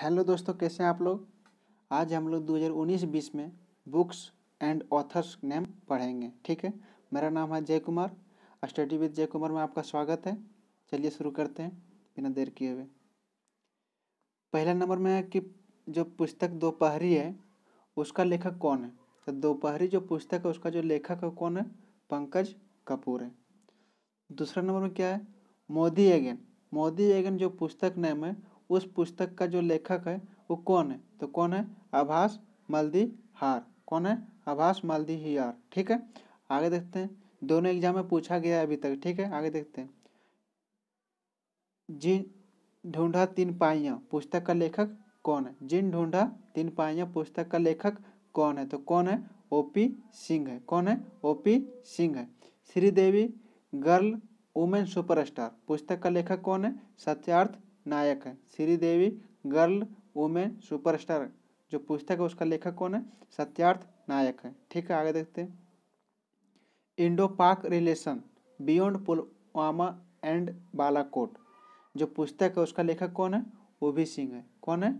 hello दोस्तों कैसे हैं आप लोग आज हम लोग 2019-20 में बुक्स एंड ऑथर्स नेम पढ़ेंगे ठीक है मेरा नाम है जय कुमार स्टडी विद जय कुमार में आपका स्वागत है चलिए शुरू करते हैं बिना देर किए हुए पहला नंबर में है कि जो पुस्तक दोपहरी है उसका लेखक कौन है तो दोपहरी जो पुस्तक है उसका जो लेखक है कौन है पंकज कपूर है दूसरा नंबर में क्या है मोदी एगेन मोदी एगेन जो पुस्तक नेम है उस पुस्तक का जो लेखक है वो कौन है तो कौन है आभास हार कौन है आभास मल्दीहार ठीक है आगे देखते हैं दोनों एग्जाम में पूछा गया है अभी तक ठीक है आगे देखते हैं जिन ढूंढा तीन पाइयाँ पुस्तक का लेखक कौन है जिन ढूंढा तीन पाइयाँ पुस्तक का लेखक कौन है तो कौन है ओपी सिंह है कौन है ओपी सिंह है श्रीदेवी गर्ल वुमेन सुपरस्टार पुस्तक का लेखक कौन है सत्यार्थ नायक है श्रीदेवी गर्ल वुमेन सुपरस्टार जो पुस्तक है उसका लेखक कौन है सत्यार्थ नायक है ठीक है आगे देखते हैं Indo Pak relation beyond Pulwama and Balakot जो पुस्तक है उसका लेखक कौन है भी सिंह है कौन है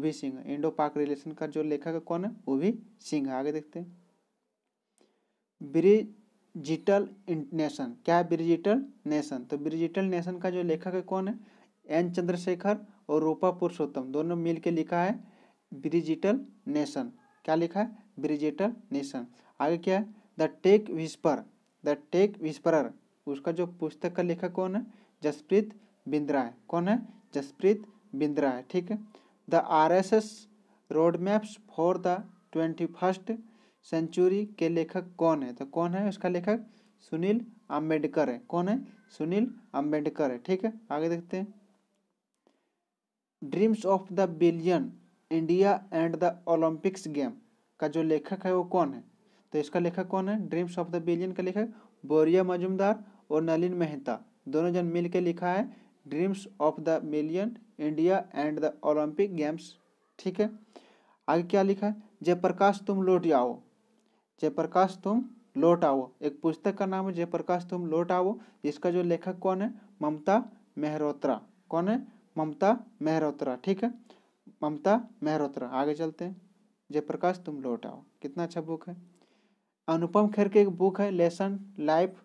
भी सिंह इंडो पाक रिलेशन का जो लेखक है कौन है भी सिंह आगे देखते हैं ब्रिजिटल नेशन क्या है ब्रिजिटल नेशन तो ब्रिजिटल नेशन का जो लेखक है कौन है एन चंद्रशेखर और रूपा पुरुषोत्तम दोनों मिल के लिखा है ब्रिजिटल नेशन क्या लिखा है ब्रिजिटल नेशन आगे क्या है the tech whisper the tech whisperer उसका जो पुस्तक का लेखक कौन है जसप्रीत बिंद्रा है कौन है जसप्रीत बिंद्रा है ठीक है the R S S road maps for the twenty first century के लेखक कौन है तो कौन है उसका लेखक सुनील अम्बेडकर है कौन है सुनील अम्बेडकर है ठीक है आगे देखते हैं dreams of the billion India and the Olympics game का जो लेखक है वो कौन है तो इसका लेखक कौन है ड्रीम्स ऑफ द बिलियन का लेखक बोरिया मजुमदार और नलिन मेहता दोनों जन मिल के लिखा है dreams of the billion India and the Olympic games ठीक है आगे क्या लिखा है जयप्रकाश तुम लौट आओ जयप्रकाश तुम लौट आओ एक पुस्तक का नाम है जयप्रकाश तुम लौट आओ इसका जो लेखक कौन है ममता मेहरोत्रा कौन है ममता मेहरोत्रा ठीक है ममता मेहरोत्रा आगे चलते हैं जयप्रकाश तुम लौट आओ कितना अच्छा बुक है अनुपम खेर की एक बुक है lesson life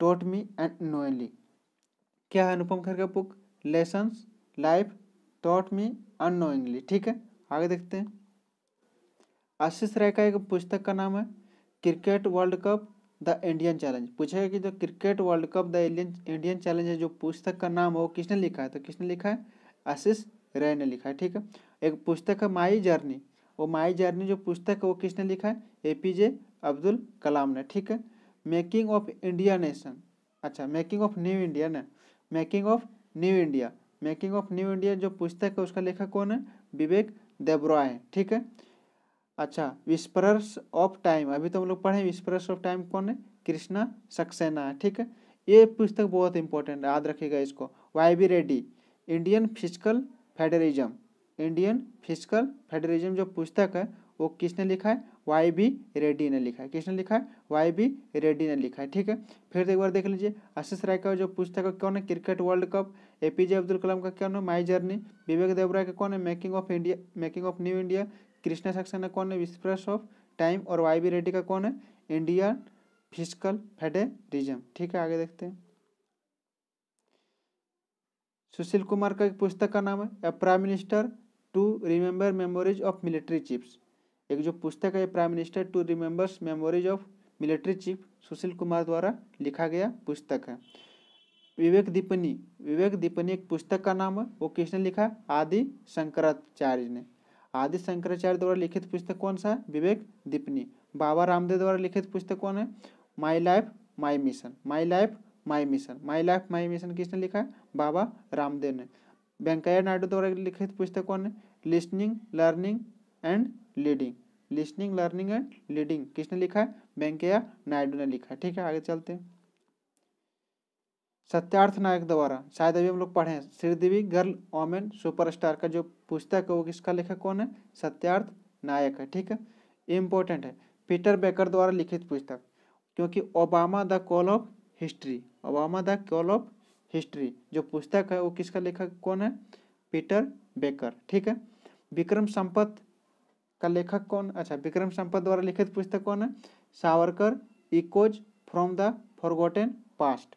taught me unknowingly क्या है अनुपम खेर का book lesson life taught me unknowingly ठीक है आगे देखते हैं आशीष राय का एक पुस्तक का नाम है cricket world cup the Indian challenge पूछेगा कि जो cricket world cup the Indian Indian challenge है जो पुस्तक का नाम हो किसने लिखा है तो किसने लिखा है आशीष रे ने लिखा है ठीक है एक पुस्तक है माई जर्नी वो माई जर्नी जो पुस्तक है वो किसने लिखा है ए पी जे अब्दुल कलाम ने ठीक है मेकिंग ऑफ इंडिया नेशन अच्छा मेकिंग ऑफ न्यू इंडिया ने making of new India making of new India जो पुस्तक है उसका लेखक कौन है विवेक देबरॉय है ठीक है अच्छा विस्परर्स ऑफ टाइम अभी तो हम लोग पढ़े विस्परर्स ऑफ टाइम कौन है कृष्णा सक्सेना ठीक है ये पुस्तक बहुत इंपॉर्टेंट है याद रखेगा इसको Y B Reddy Indian physical federalism Indian physical federalism जो पुस्तक है वो किसने लिखा है वाई बी रेड्डी ने लिखा है किसने लिखा है वाई बी रेड्डी ने लिखा है ठीक है फिर तो एक बार देख लीजिए आशीष राय का जो पुस्तक है कौन है cricket world cup A P J Abdul Kalam का कौन है माई जर्नी विवेक देवराय का कौन है making of India making of new India Krishna Saxena कौन है विस्प्रेस ऑफ टाइम और वाई बी रेड्डी का कौन है इंडियन फिजिकल फेडरिज्म ठीक है आगे देखते हैं सुशील कुमार का एक पुस्तक का नाम है a prime minister to remember memories of military chiefs एक जो पुस्तक है prime minister to remembers memories of military chief Sushil Kumar द्वारा लिखा गया पुस्तक है विवेक दीपनी विवेक दीपनी एक पुस्तक का नाम है वो किसने लिखा आदि शंकराचार्य ने आदि शंकराचार्य द्वारा लिखित पुस्तक कौन सा है विवेक दीपनी बाबा रामदेव द्वारा लिखित पुस्तक कौन है my life my mission my life my mission my life my mission किसने लिखा है बाबा रामदेव ने वेंकैया नायडू द्वारा लिखित पुस्तक कौन है listening learning and leading listening learning and leading किसने लिखा है वेंकैया नायडू ने लिखा है ठीक है आगे चलते हैं सत्यार्थ नायक द्वारा शायद अभी हम लोग पढ़े हैं श्रीदेवी गर्ल ओमेन सुपरस्टार का जो पुस्तक है वो किसका लेखक कौन है सत्यार्थ नायक है ठीक है इम्पोर्टेंट है पीटर बेकर द्वारा लिखित पुस्तक क्योंकि Obama the call of history Obama the call of history जो पुस्तक है वो किसका लेखक कौन है पीटर बेकर ठीक है विक्रम संपत का लेखक कौन अच्छा विक्रम संपत द्वारा लिखित पुस्तक कौन है Savarkar echoes from the forgotten past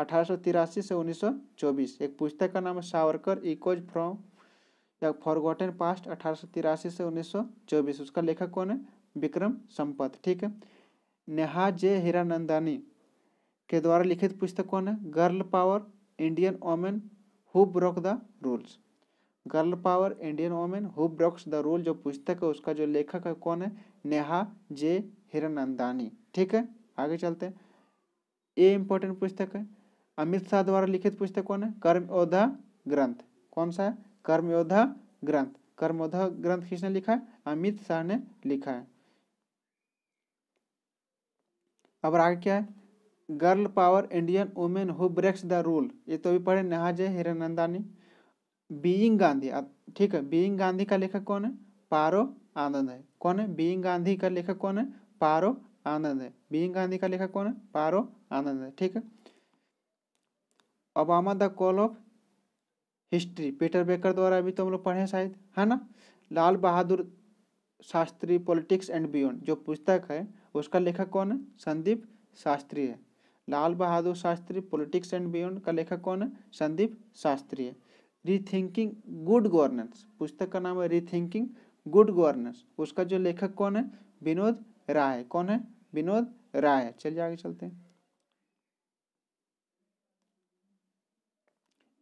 अठारह से 1924 एक पुस्तक का नाम है सावरकर इकोज फ्रॉम या फॉरगॉटन पास्ट अठारह से 1924 उसका लेखक कौन है विक्रम संपत ठीक है नेहा जे हीरानंदानी के द्वारा लिखित पुस्तक कौन है girl power Indian women who broke the rules girl power Indian women who brokes the rule जो पुस्तक है उसका जो लेखक है कौन है नेहा जे हिरानंदानी ठीक है आगे चलते हैं ये इम्पोर्टेंट पुस्तक है अमित शाह द्वारा लिखित पुस्तक कौन है योद्धा ग्रंथ कौन सा है कर्म योद्धा ग्रंथ योद्धा ग्रंथ किसने लिखा है अमित शाह ने लिखा है अब आगे क्या है girl power Indian women who breaks the rule ये तो भी पढ़े नहाजे हिरानंदानी बीइंग गांधी ठीक है बीइंग गांधी का लेखक कौन है पारो आनंद है कौन है बीइंग गांधी का लेखक कौन है पारो आनंद है बीइंग गांधी का लेखक कौन है पारो आनंद है ठीक है Obama the call of history Peter Baker द्वारा अभी तो हम लोग पढ़े शायद है ना Lal Bahadur Shastri politics and beyond जो पुस्तक है उसका लेखक कौन है संदीप शास्त्री है Lal Bahadur Shastri politics and beyond का लेखक कौन है संदीप शास्त्री है रीथिंकिंग गुड गवर्नेंस पुस्तक का नाम है रीथिंकिंग गुड गवर्नेंस उसका जो लेखक कौन है विनोद राय कौन है विनोद राय चलिए आगे चलते हैं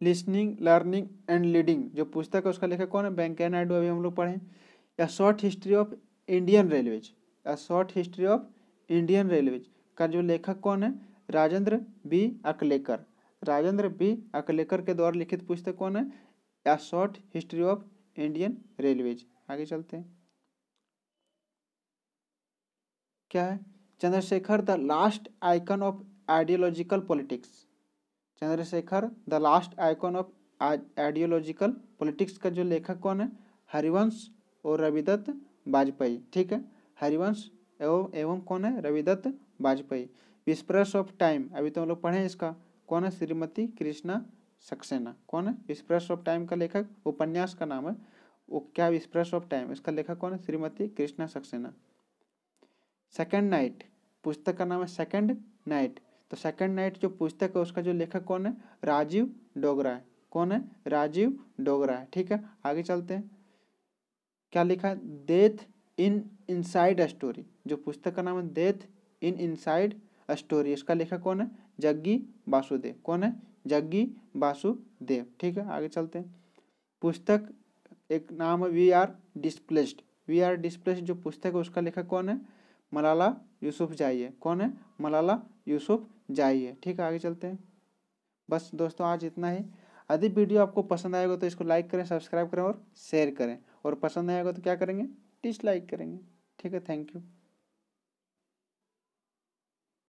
लिसनिंग लर्निंग एंड लीडिंग जो पुस्तक है उसका लेखक कौन है वेंकैया नायडू अभी हम लोग पढ़ें या short history of Indian railways या short history of Indian railways का जो लेखक कौन है राजेंद्र बी अकलेकर राजेंद्र बी अकलेकर के द्वारा लिखित पुस्तक कौन है या short history of Indian railways आगे चलते हैं क्या है Chandrashekhar the last icon of ideological politics Chandrashekhar the last icon of ideological politics का जो लेखक कौन है हरिवंश और रविदत्त वाजपेयी ठीक है हरिवंश एवं एवं कौन है Ravidutt Vajpayee whispers of time अभी तो हम लोग पढ़े इसका कौन है श्रीमती कृष्णा सक्सेना कौन है विस्प्रेस ऑफ टाइम का लेखक उपन्यास का नाम है वो क्या विस्प्रेस ऑफ टाइम इसका लेखक कौन है श्रीमती कृष्णा सक्सेना सेकेंड नाइट पुस्तक का नाम है सेकेंड नाइट तो सेकंड नाइट जो पुस्तक है उसका जो लेखक कौन है राजीव डोगरा है कौन है राजीव डोगरा है ठीक है आगे चलते हैं क्या लिखा है डेथ इन इनसाइड स्टोरी जो पुस्तक का नाम है डेथ इन इनसाइड स्टोरी इसका लेखक कौन है जग्गी वासुदेव कौन है जग्गी वासुदेव ठीक है आगे चलते हैं पुस्तक एक नाम है we are displaced we are displaced जो पुस्तक है उसका लेखक कौन है मलाला यूसुफ जाइए कौन है मलाला यूसुफ जाइए ठीक है आगे चलते हैं बस दोस्तों आज इतना ही यदि वीडियो आपको पसंद आएगा तो इसको लाइक करें सब्सक्राइब करें और शेयर करें और पसंद आएगा तो क्या करेंगे डिसलाइक करेंगे ठीक है थैंक यू